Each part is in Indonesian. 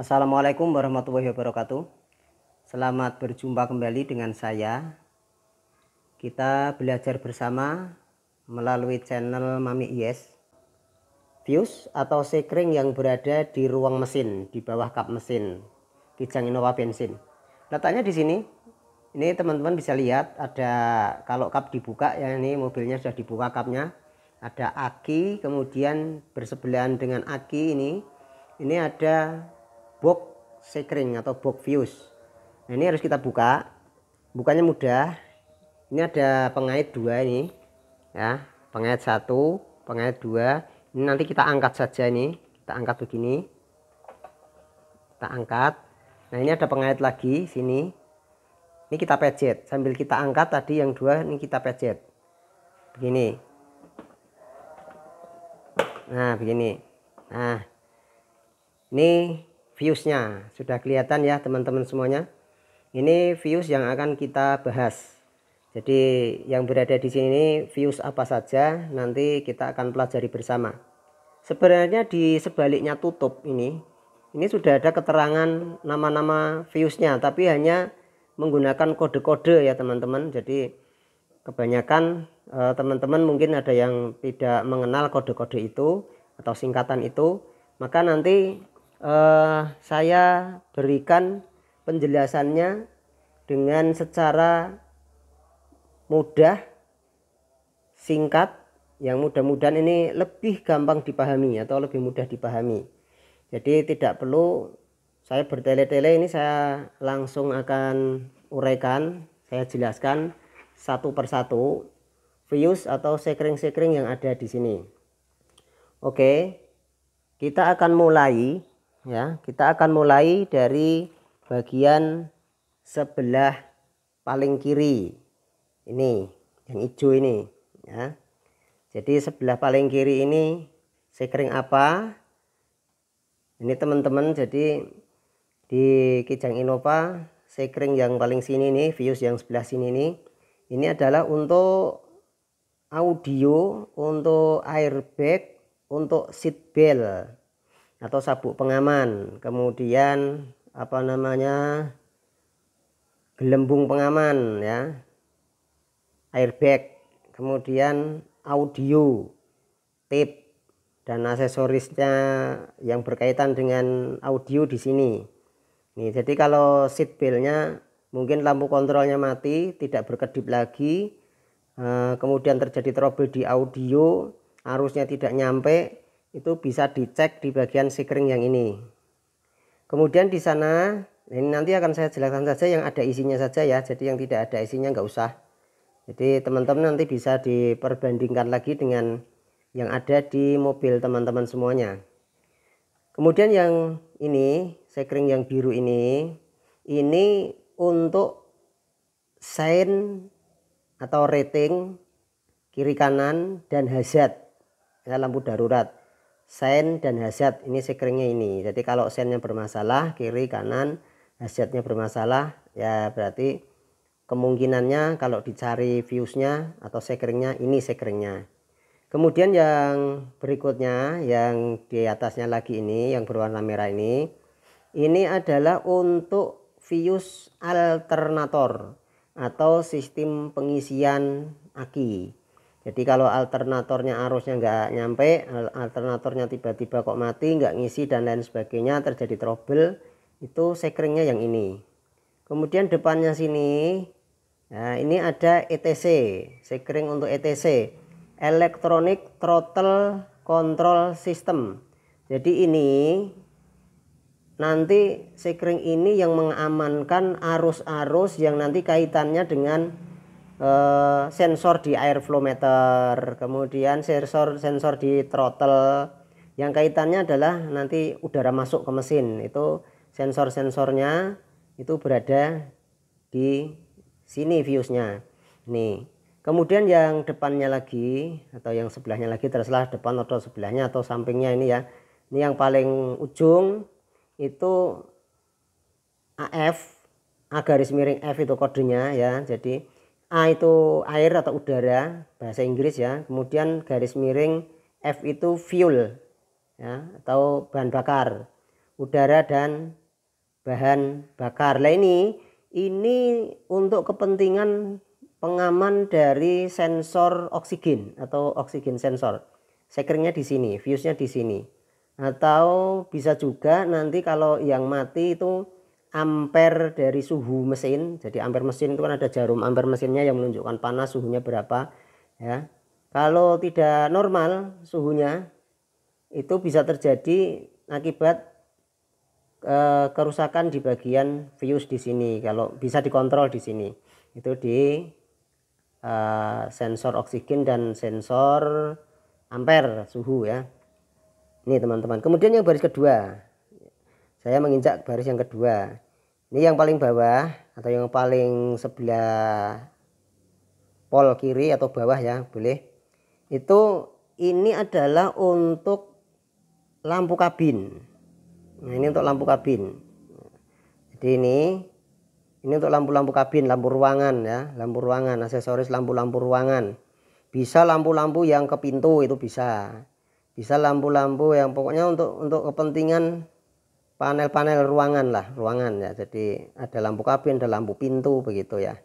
Assalamualaikum warahmatullahi wabarakatuh. Selamat berjumpa kembali dengan saya. Kita belajar bersama melalui channel Mami Yes. Fuse atau sekring yang berada di ruang mesin di bawah kap mesin Kijang Innova bensin. Letaknya di sini. Ini teman-teman bisa lihat ada kalau kap dibuka ya ini mobilnya sudah dibuka kapnya. Ada aki kemudian bersebelahan dengan aki ini ini ada box sekring atau box fuse nah, ini harus kita buka bukanya mudah ini ada pengait dua ini ya pengait satu pengait dua ini nanti kita angkat saja ini kita angkat begini kita angkat nah ini ada pengait lagi sini ini kita pejet sambil kita angkat tadi yang dua ini kita pejet begini nah begini nah ini viewsnya sudah kelihatan ya teman-teman semuanya ini views yang akan kita bahas jadi yang berada di sini views apa saja nanti kita akan pelajari bersama sebenarnya di sebaliknya tutup ini ini sudah ada keterangan nama-nama viewsnya tapi hanya menggunakan kode-kode ya teman-teman jadi kebanyakan eh, teman-teman mungkin ada yang tidak mengenal kode-kode itu atau singkatan itu maka nanti eh, saya berikan penjelasannya dengan secara mudah, singkat, yang mudah-mudahan ini lebih gampang dipahami atau lebih mudah dipahami. Jadi tidak perlu saya bertele-tele ini saya langsung akan uraikan, saya jelaskan satu persatu views atau sekring-sekring yang ada di sini. Oke, kita akan mulai ya kita akan mulai dari bagian sebelah paling kiri ini yang hijau ini ya jadi sebelah paling kiri ini sekring apa ini teman-teman jadi di Kijang Innova sekring yang paling sini nih views yang sebelah sini nih ini adalah untuk audio untuk airbag untuk seat belt atau sabuk pengaman kemudian apa namanya gelembung pengaman ya airbag kemudian audio tape dan aksesorisnya yang berkaitan dengan audio di sini nih jadi kalau seat beltnya mungkin lampu kontrolnya mati tidak berkedip lagi eh, kemudian terjadi trouble di audio arusnya tidak nyampe itu bisa dicek di bagian sekring yang ini kemudian di sana ini nanti akan saya jelaskan saja yang ada isinya saja ya jadi yang tidak ada isinya nggak usah jadi teman-teman nanti bisa diperbandingkan lagi dengan yang ada di mobil teman-teman semuanya kemudian yang ini sekring yang biru ini ini untuk sein atau rating kiri kanan dan hazard ya, lampu darurat sen dan hasiat ini sekringnya ini jadi kalau sennya bermasalah kiri kanan hasiatnya bermasalah ya berarti kemungkinannya kalau dicari viewsnya atau sekringnya ini sekringnya kemudian yang berikutnya yang di atasnya lagi ini yang berwarna merah ini ini adalah untuk views alternator atau sistem pengisian aki jadi kalau alternatornya arusnya nggak nyampe, alternatornya tiba-tiba kok mati, nggak ngisi dan lain sebagainya, terjadi trouble, itu sekringnya yang ini. Kemudian depannya sini, nah ini ada ETC, sekring untuk ETC, Electronic Throttle Control System. Jadi ini nanti sekring ini yang mengamankan arus-arus yang nanti kaitannya dengan Eh, sensor di air flow meter, kemudian sensor sensor di throttle yang kaitannya adalah nanti udara masuk ke mesin itu sensor-sensornya itu berada di sini fuse-nya. nih kemudian yang depannya lagi atau yang sebelahnya lagi terserah depan atau sebelahnya atau sampingnya ini ya ini yang paling ujung itu AF A garis miring F itu kodenya ya jadi A itu air atau udara bahasa Inggris ya kemudian garis miring F itu fuel ya atau bahan bakar udara dan bahan bakar lah ini ini untuk kepentingan pengaman dari sensor oksigen atau oksigen sensor sekernya di sini fuse nya di sini atau bisa juga nanti kalau yang mati itu ampere dari suhu mesin. Jadi ampere mesin itu kan ada jarum ampere mesinnya yang menunjukkan panas suhunya berapa ya. Kalau tidak normal suhunya itu bisa terjadi akibat e, kerusakan di bagian fuse di sini. Kalau bisa dikontrol di sini. Itu di e, sensor oksigen dan sensor ampere suhu ya. Ini teman-teman. Kemudian yang baris kedua, saya menginjak baris yang kedua ini yang paling bawah atau yang paling sebelah pol kiri atau bawah ya boleh itu ini adalah untuk lampu kabin nah ini untuk lampu kabin jadi ini ini untuk lampu-lampu kabin lampu ruangan ya lampu ruangan aksesoris lampu-lampu ruangan bisa lampu-lampu yang ke pintu itu bisa bisa lampu-lampu yang pokoknya untuk untuk kepentingan panel-panel ruangan lah, ruangan ya. Jadi ada lampu kabin, ada lampu pintu begitu ya.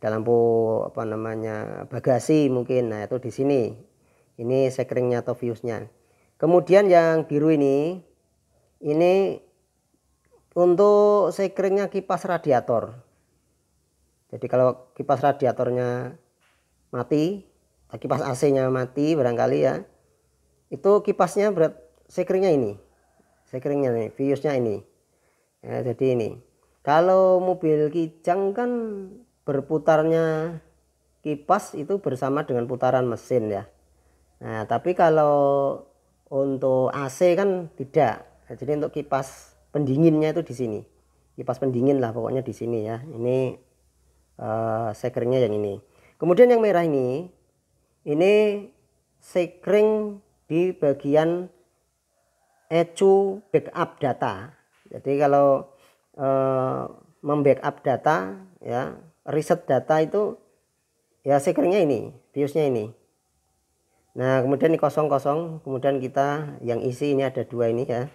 Ada lampu apa namanya bagasi mungkin. Nah itu di sini. Ini sekringnya atau fuse-nya Kemudian yang biru ini, ini untuk sekringnya kipas radiator. Jadi kalau kipas radiatornya mati, kipas AC-nya mati barangkali ya, itu kipasnya berat sekringnya ini sekringnya nih Viusnya ini ya, jadi ini kalau mobil kijang kan berputarnya kipas itu bersama dengan putaran mesin ya nah tapi kalau untuk AC kan tidak jadi untuk kipas pendinginnya itu di sini kipas pendingin lah pokoknya di sini ya ini uh, eh, sekeringnya yang ini kemudian yang merah ini ini sekring di bagian ecu backup data. Jadi kalau eh, membackup data ya, riset data itu ya sekernya ini, biusnya ini. Nah, kemudian ini kosong kosong, kemudian kita yang isi ini ada dua ini ya.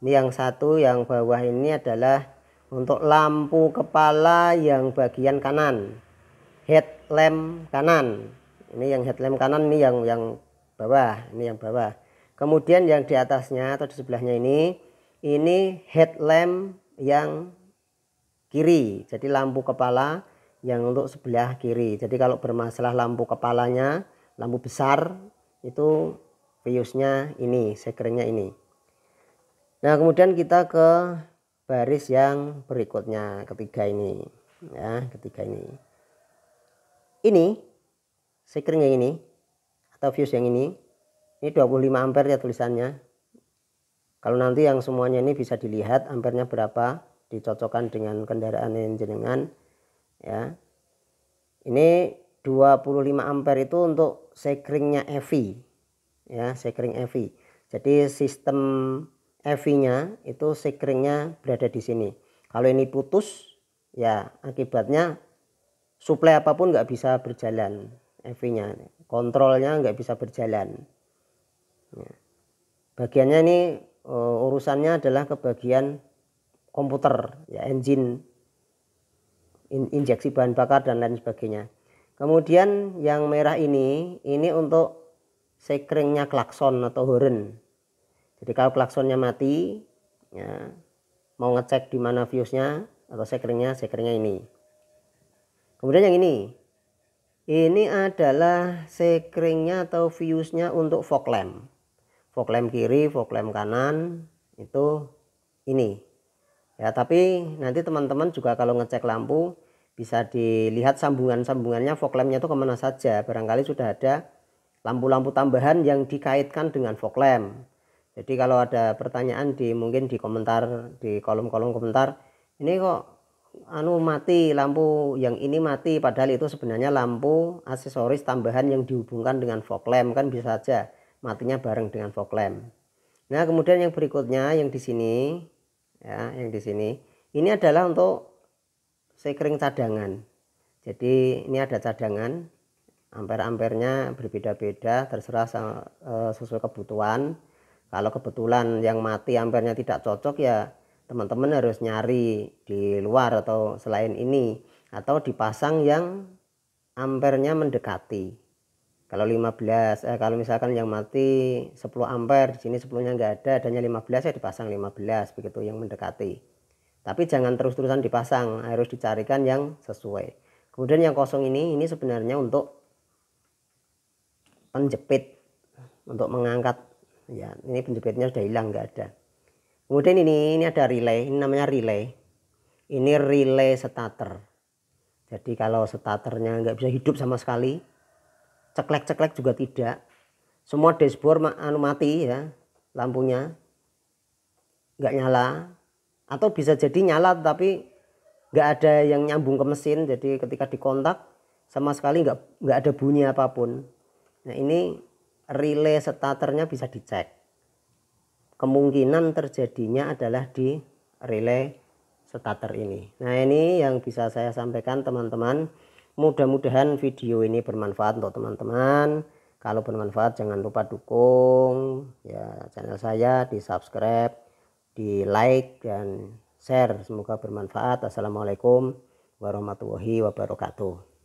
Ini yang satu yang bawah ini adalah untuk lampu kepala yang bagian kanan. Headlamp kanan. Ini yang headlamp kanan ini yang yang bawah, ini yang bawah. Kemudian yang di atasnya atau di sebelahnya ini, ini headlamp yang kiri. Jadi lampu kepala yang untuk sebelah kiri. Jadi kalau bermasalah lampu kepalanya, lampu besar itu fuse-nya ini, sekernya ini. Nah, kemudian kita ke baris yang berikutnya, ketiga ini. Ya, ketiga ini. Ini sekernya ini atau fuse yang ini ini 25 ampere ya tulisannya kalau nanti yang semuanya ini bisa dilihat ampernya berapa dicocokkan dengan kendaraan yang jenengan ya ini 25 ampere itu untuk sekringnya EV ya sekring EV jadi sistem EV nya itu sekringnya berada di sini kalau ini putus ya akibatnya suplai apapun nggak bisa berjalan EV nya kontrolnya nggak bisa berjalan Bagiannya ini uh, urusannya adalah ke bagian komputer, ya engine in, injeksi bahan bakar dan lain sebagainya. Kemudian yang merah ini, ini untuk sekringnya klakson atau horn. Jadi kalau klaksonnya mati, ya, mau ngecek di mana fuse-nya atau sekringnya, sekringnya ini. Kemudian yang ini, ini adalah sekringnya atau fuse-nya untuk fog lamp fog lamp kiri fog lamp kanan itu ini ya tapi nanti teman-teman juga kalau ngecek lampu bisa dilihat sambungan-sambungannya fog lampnya itu kemana saja barangkali sudah ada lampu-lampu tambahan yang dikaitkan dengan fog lamp jadi kalau ada pertanyaan di mungkin di komentar di kolom-kolom komentar ini kok anu mati lampu yang ini mati padahal itu sebenarnya lampu aksesoris tambahan yang dihubungkan dengan fog lamp kan bisa saja matinya bareng dengan fog lamp. Nah, kemudian yang berikutnya yang di sini ya, yang di sini ini adalah untuk sekring cadangan. Jadi ini ada cadangan ampere-ampernya berbeda-beda terserah e, sesuai kebutuhan. Kalau kebetulan yang mati ampernya tidak cocok ya teman-teman harus nyari di luar atau selain ini atau dipasang yang ampernya mendekati kalau 15 eh, kalau misalkan yang mati 10 ampere di sini 10 nya nggak ada adanya 15 ya dipasang 15 begitu yang mendekati tapi jangan terus-terusan dipasang harus dicarikan yang sesuai kemudian yang kosong ini ini sebenarnya untuk penjepit untuk mengangkat ya ini penjepitnya sudah hilang enggak ada kemudian ini ini ada relay ini namanya relay ini relay starter jadi kalau starternya nggak bisa hidup sama sekali ceklek-ceklek juga tidak semua dashboard anu mati ya lampunya nggak nyala atau bisa jadi nyala tapi nggak ada yang nyambung ke mesin jadi ketika dikontak sama sekali nggak nggak ada bunyi apapun nah ini relay starternya bisa dicek kemungkinan terjadinya adalah di relay starter ini nah ini yang bisa saya sampaikan teman-teman Mudah-mudahan video ini bermanfaat untuk teman-teman. Kalau bermanfaat jangan lupa dukung ya channel saya, di subscribe, di like dan share. Semoga bermanfaat. Assalamualaikum warahmatullahi wabarakatuh.